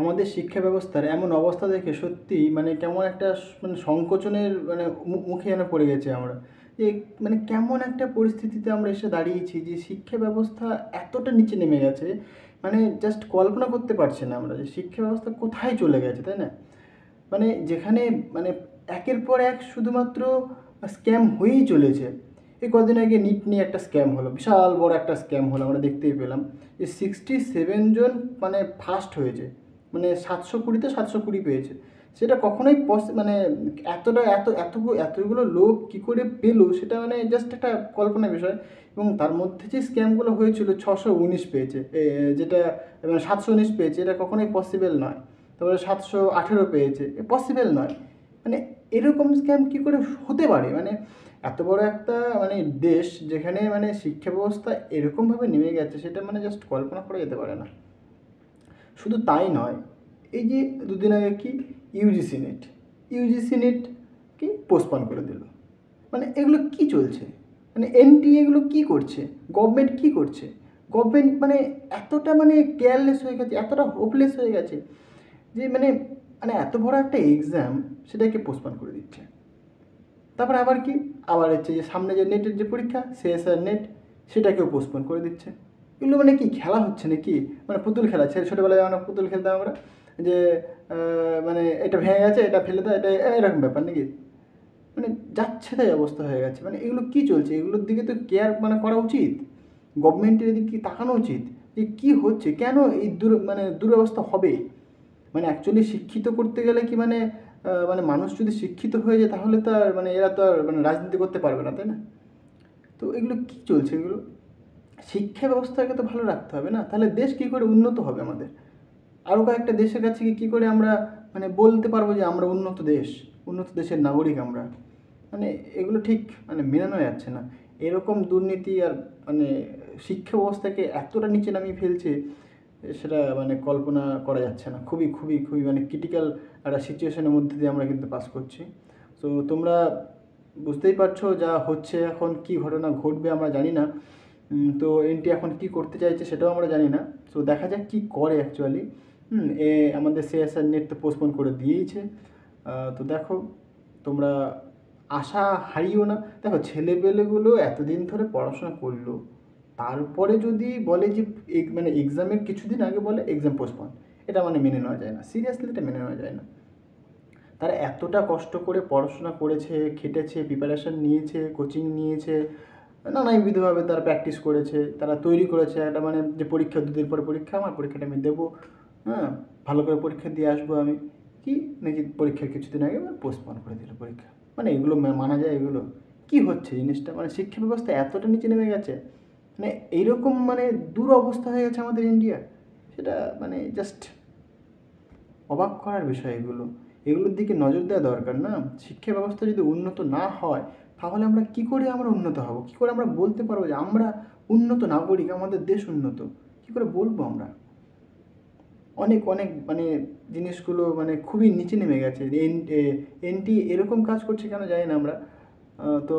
আমাদের শিক্ষা ব্যবস্থার এমন অবস্থা দেখে সত্যি মানে কেমন একটা মানে সংকোচনের মানে মুখে যেন পড়ে গেছে আমরা যে মানে কেমন একটা পরিস্থিতিতে আমরা এসে দাঁড়িয়েছি যে শিক্ষা ব্যবস্থা এতটা নিচে নেমে গেছে মানে জাস্ট কল্পনা করতে পারছি না আমরা যে শিক্ষা ব্যবস্থা কোথায় চলে গেছে তাই না মানে যেখানে মানে একের পর এক শুধুমাত্র স্ক্যাম হয়েই চলেছে এই কদিন আগে নিট নিয়ে একটা স্ক্যাম হলো বিশাল বড় একটা স্ক্যাম হলো আমরা দেখতেই পেলাম যে সিক্সটি সেভেন জন মানে ফার্স্ট হয়েছে মানে সাতশো কুড়িতে সাতশো কুড়ি পেয়েছে সেটা কখনোই পস মানে এতটা এত এত এতগুলো লোক কী করে পেলো সেটা মানে জাস্ট একটা কল্পনা বিষয় এবং তার মধ্যে যে স্ক্যামগুলো হয়েছিল ছশো উনিশ পেয়েছে যেটা মানে সাতশো উনিশ পেয়েছে এটা কখনোই পসিবল নয় তারপরে সাতশো আঠেরো পেয়েছে পসিবল নয় মানে এরকম স্ক্যাম কী করে হতে পারে মানে এত বড় একটা মানে দেশ যেখানে মানে শিক্ষা ব্যবস্থা এরকমভাবে নেমে গেছে সেটা মানে জাস্ট কল্পনা করা যেতে পারে না শুধু তাই নয় এই যে দুদিন আগে কি ইউজিসি নেট ইউজিসি নেট কি পোস্টপন করে দিল মানে এগুলো কি চলছে মানে এনটি এগুলো কি করছে গভর্নমেন্ট কি করছে গভর্নমেন্ট মানে এতটা মানে কেয়ারলেস হয়ে গেছে এতটা হোপলেস হয়ে গেছে যে মানে মানে এত বড় একটা এক্সাম সেটাকে পোস্টপন করে দিচ্ছে তারপর আবার কি আবার হচ্ছে যে সামনে যে নেটের যে পরীক্ষা সিএসআর নেট সেটাকেও পোস্টপন করে দিচ্ছে এগুলো মানে কি খেলা হচ্ছে নাকি মানে পুতুল খেলা ছেলে ছোটোবেলায় আমরা পুতুল খেলতাম আমরা যে মানে এটা ভেঙে গেছে এটা ফেলে দেয় এটা এরকম ব্যাপার নাকি মানে যাচ্ছে তাই অবস্থা হয়ে গেছে মানে এগুলো কি চলছে এগুলোর দিকে তো কেয়ার মানে করা উচিত গভর্নমেন্টের দিকে তাকানো উচিত যে কী হচ্ছে কেন এই দুর মানে দুরবস্থা হবে মানে অ্যাকচুয়ালি শিক্ষিত করতে গেলে কি মানে মানে মানুষ যদি শিক্ষিত হয়ে যায় তাহলে তো আর মানে এরা তো আর মানে রাজনীতি করতে পারবে না তাই না তো এগুলো কী চলছে এগুলো শিক্ষা ব্যবস্থাকে তো ভালো রাখতে হবে না তাহলে দেশ কী করে উন্নত হবে আমাদের আরও কয়েকটা দেশের কাছে কী করে আমরা মানে বলতে পারবো যে আমরা উন্নত দেশ উন্নত দেশের নাগরিক আমরা মানে এগুলো ঠিক মানে মেনানো যাচ্ছে না এরকম দুর্নীতি আর মানে শিক্ষা ব্যবস্থাকে এতটা নিচে নামিয়ে ফেলছে সেটা মানে কল্পনা করা যাচ্ছে না খুবই খুবই খুবই মানে ক্রিটিক্যাল একটা সিচুয়েশনের মধ্যে দিয়ে আমরা কিন্তু পাস করছি তো তোমরা বুঝতেই পারছো যা হচ্ছে এখন কি ঘটনা ঘটবে আমরা জানি না তো এনটি এখন কি করতে চাইছে সেটাও আমরা জানি না সো দেখা যাক কি করে অ্যাকচুয়ালি হুম এ আমাদের সিএসআর নেট তো পোস্টপোন করে দিয়েইছে তো দেখো তোমরা আশা হারিও না দেখো ছেলেপেলেগুলো এতদিন ধরে পড়াশোনা করলো তারপরে যদি বলে যে মানে এক্সামের কিছুদিন আগে বলে এক্সাম পোস্টপোন এটা মানে মেনে নেওয়া যায় না সিরিয়াসলি এটা মেনে নেওয়া যায় না তারা এতটা কষ্ট করে পড়াশোনা করেছে খেটেছে প্রিপারেশান নিয়েছে কোচিং নিয়েছে নানাবিধভাবে তারা প্র্যাকটিস করেছে তারা তৈরি করেছে একটা মানে যে পরীক্ষা দুদিন পরে পরীক্ষা আমার পরীক্ষাটা আমি দেবো হ্যাঁ ভালো করে পরীক্ষা দিয়ে আসবো আমি কি নাকি পরীক্ষার কিছুদিন আগে পোস্টপন করে দিল পরীক্ষা মানে এগুলো মানা যায় এগুলো কি হচ্ছে জিনিসটা মানে শিক্ষা ব্যবস্থা এতটা নিচে নেমে গেছে মানে এইরকম মানে দুরবস্থা হয়ে গেছে আমাদের ইন্ডিয়া সেটা মানে জাস্ট অবাক করার বিষয় এগুলো এগুলোর দিকে নজর দেওয়া দরকার না শিক্ষা ব্যবস্থা যদি উন্নত না হয় তাহলে আমরা কি করে আমরা উন্নত হব কি করে আমরা বলতে পারবো যে আমরা উন্নত নাগরিক আমাদের দেশ উন্নত কি করে বলবো আমরা অনেক অনেক মানে জিনিসগুলো মানে খুবই নিচে নেমে গেছে এনটি এরকম কাজ করছে কেন জানি না আমরা তো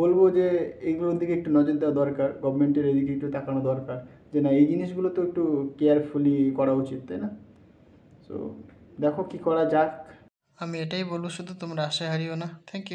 বলবো যে এগুলোর দিকে একটু নজর দেওয়া দরকার গভর্নমেন্টের এদিকে একটু তাকানো দরকার যে না এই জিনিসগুলো তো একটু কেয়ারফুলি করা উচিত তাই না সো দেখো কি করা যাক আমি এটাই বলবো শুধু তোমরা আশা হারিও না থ্যাংক ইউ